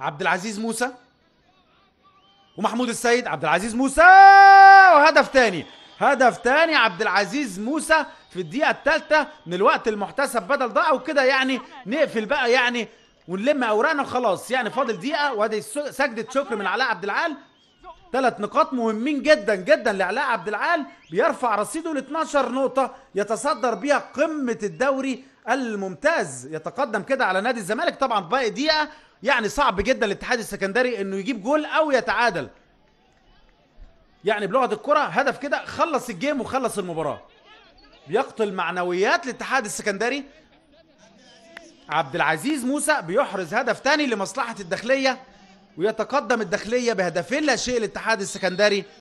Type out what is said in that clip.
عبد العزيز موسى ومحمود السيد عبد العزيز موسى وهدف تاني هدف تاني عبد العزيز موسى في الدقيقة الثالثة من الوقت المحتسب بدل ضاعه وكده يعني نقفل بقى يعني ونلم اوراقنا وخلاص يعني فاضل دقيقة وادي سجدة شكر من علاء عبد العال ثلاث نقاط مهمين جدا جدا لعلاء عبد العال بيرفع رصيده ل 12 نقطة يتصدر بيها قمة الدوري الممتاز يتقدم كده على نادي الزمالك طبعا باقي دقيقة يعني صعب جدا الاتحاد السكندري انه يجيب جول او يتعادل يعني بلغه الكره هدف كده خلص الجيم وخلص المباراه بيقتل معنويات الاتحاد السكندري عبد العزيز موسى بيحرز هدف تاني لمصلحه الداخليه ويتقدم الداخليه بهدفين لا شيء الاتحاد السكندري